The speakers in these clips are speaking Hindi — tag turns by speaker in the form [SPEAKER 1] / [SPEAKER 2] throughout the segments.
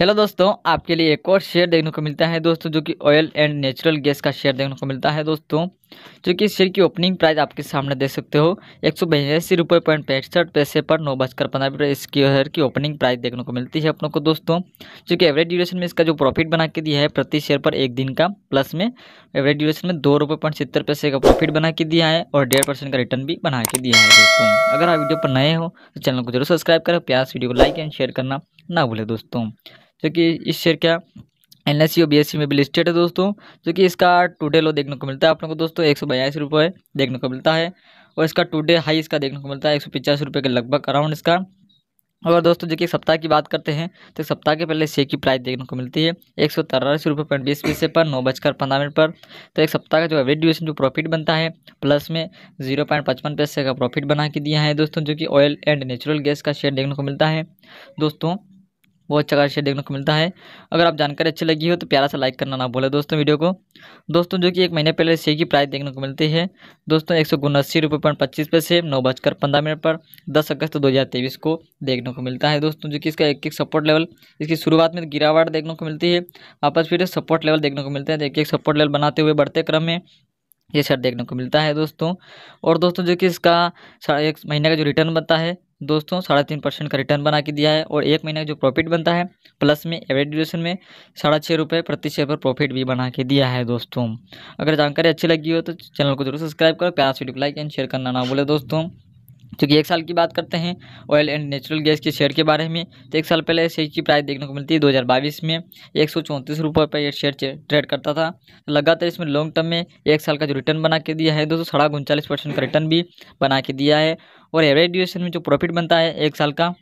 [SPEAKER 1] हेलो दोस्तों आपके लिए एक और शेयर देखने को मिलता है दोस्तों जो कि ऑयल एंड नेचुरल गैस का शेयर देखने को मिलता है दोस्तों जो कि शेयर की ओपनिंग प्राइस आपके सामने देख सकते हो एक सौ बयासी रुपये पॉइंट पैंसठ पैसे पर नौ बजकर पंद्रह रुपये इसकी शेयर की ओपनिंग प्राइस देखने को मिलती है अपनों को दोस्तों जो कि एवरेज ड्यूरेशन में इसका जो प्रॉफिट बना के दिया है प्रति शेयर पर एक दिन का प्लस में एवरेज ड्यूरेशन में दो रुपये पॉइंट सत्तर पैसे का प्रॉफिट बना के दिया है और डेढ़ परसेंट का रिटर्न भी बना के दिया है दोस्तों अगर आप वीडियो पर नए हो तो चैनल को जरूर सब्सक्राइब करें प्यास वीडियो को लाइक एंड शेयर करना ना भूलें दोस्तों जो कि इस शेयर का एन एस और बी में भी लिस्टेड है दोस्तों जो कि इसका टुडे लो देखने को मिलता है आप लोगों को दोस्तों एक सौ बयासी रुपये देखने को मिलता है और इसका टुडे हाई इसका देखने को मिलता है एक सौ पचास रुपये के लगभग अराउंड इसका और दोस्तों जो कि सप्ताह की बात करते हैं तो सप्ताह के पहले शेयर की प्राइस देखने को मिलती है एक सौ तिरासी रुपये पॉइंट बीस पैसे पर नौ बजकर पंद्रह मिनट पर तो एक सप्ताह का जो एवरेज ड्यूरेशन जो प्रॉफिट बनता है प्लस में जीरो पॉइंट पचपन पैसे का प्रॉफिट बना के दिया है दोस्तों जो कि ऑयल एंड नेचुरल गैस का शेयर देखने को मिलता है दोस्तों बहुत अच्छा खासा देखने को मिलता है अगर आप जानकारी अच्छी लगी हो तो प्यारा सा लाइक करना ना बोले दोस्तों वीडियो को दोस्तों जो कि एक महीने पहले शेयर की प्राइस देखने को मिलती है दोस्तों एक सौ उन्नासी रुपये पॉइंट पच्चीस पैसे नौ बजकर पंद्रह मिनट पर दस अगस्त दो हज़ार तेईस को देखने को मिलता है दोस्तों जो कि इसका एक एक सपोर्ट लेवल इसकी शुरुआत में गिरावट देखने को मिलती है वापस फिर सपोर्ट लेवल देखने को मिलते हैं एक एक सपोर्ट लेवल बनाते हुए बढ़ते क्रम में ये शर्ट देखने को मिलता है दोस्तों और दोस्तों जो कि इसका एक महीने का जो रिटर्न बनता है दोस्तों साढ़े तीन परसेंट का रिटर्न बना के दिया है और एक महीने का जो प्रॉफिट बनता है प्लस में एवरेज ड्यूरेशन में साढ़े छः रुपये प्रति शेयर पर प्रॉफिट भी बना के दिया है दोस्तों अगर जानकारी अच्छी लगी हो तो चैनल को जरूर सब्सक्राइब करो प्यार वीडियो को लाइक एंड शेयर करना ना बोले दोस्तों क्योंकि एक साल की बात करते हैं ऑयल एंड नेचुरल गैस के शेयर के बारे में तो एक साल पहले शेयर की प्राइस देखने को मिलती है 2022 में एक सौ चौंतीस रुपये पर यह शेयर ट्रेड करता था तो लगातार इसमें लॉन्ग टर्म में एक साल का जो रिटर्न बना के दिया है दो सौ साढ़ा उनचालीस परसेंट का रिटर्न भी बना के दिया है और एवरेज ड्यूरेशन में जो प्रॉफिट बनता है एक साल का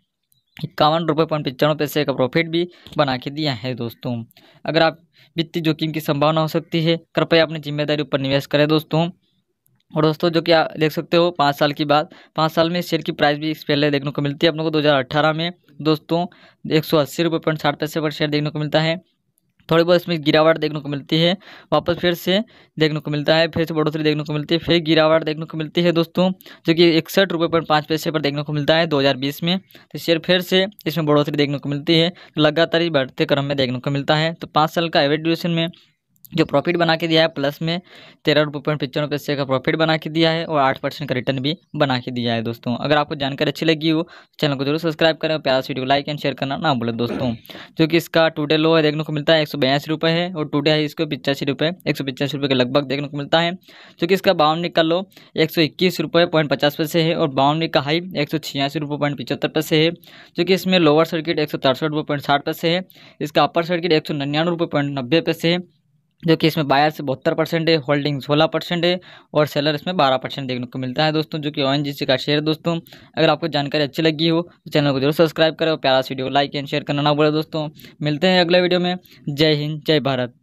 [SPEAKER 1] इक्यावन रुपये पॉइंट पचानवे पैसे का प्रॉफिट भी बना के दिया है दोस्तों अगर आप वित्तीय जोखिम की संभावना हो सकती है कृपया अपनी जिम्मेदारी पर निवेश करें दोस्तों और दोस्तों जो कि आप देख सकते हो पाँच साल की बाद पाँच साल में शेयर की प्राइस भी इस पहले देखने को मिलती है अपनों को 2018 में दोस्तों एक सौ अस्सी रुपये पॉइंट साठ पैसे पर शेयर देखने को मिलता है थोड़ी बहुत इसमें गिरावट देखने को मिलती है वापस फिर से देखने को मिलता है फिर से बढ़ोतरी देखने को मिलती है फिर गिरावट देखने को मिलती है दोस्तों जो कि इकसठ रुपये पॉइंट पाँच पैसे पर देखने को मिलता है 2020 में तो शेयर फिर से इसमें बढ़ोतरी देखने को मिलती है तो लगातार ही बढ़ते क्रम में देखने को मिलता है तो पाँच साल का एवरेज ड्यूरेशन में जो प्रॉफिट बना के दिया है प्लस में तेरह रुपये पॉइंट पचानवे पैसे का प्रॉफिट बना के दिया है और आठ परसेंट का रिटर्न भी बना के दिया है दोस्तों अगर आपको जानकारी अच्छी लगी हो चैनल को जरूर सब्सक्राइब करें और प्यारा वीडियो लाइक एंड शेयर करना ना भूलें दोस्तों जो कि इसका टूडे लो है देखने को मिलता है एक सौ बयासी रुपये है और टूडे है इसको पिचासी रुपये एक सौ रुपये के लगभग देखने को मिलता है जो कि इसका बाउंड्री का लो एक सौ इक्कीस रुपये पॉइंट पचास पैसे है और बाउंड्री का हाई एक सौ छियासी रुपये पॉइंट पचहत्तर पैसे है जो कि इसमें लोअर सर्किट एक सौ तिरसठ रुपये पॉइंट साठ पैसे है इसका अपर सर्किट एक सौ रुपये पॉइंट नब्बे पैसे है जो कि इसमें बायर से बहत्तर परसेंट है होल्डिंग सोलह परसेंट है और सेलर इसमें बारह परसेंट देखने को मिलता है दोस्तों जो कि ओ का शेयर दोस्तों अगर आपको जानकारी अच्छी लगी हो तो चैनल को जरूर सब्सक्राइब करें और प्यारा वीडियो लाइक एंड शेयर करना ना बोले दोस्तों मिलते हैं अगले वीडियो में जय हिंद जय भारत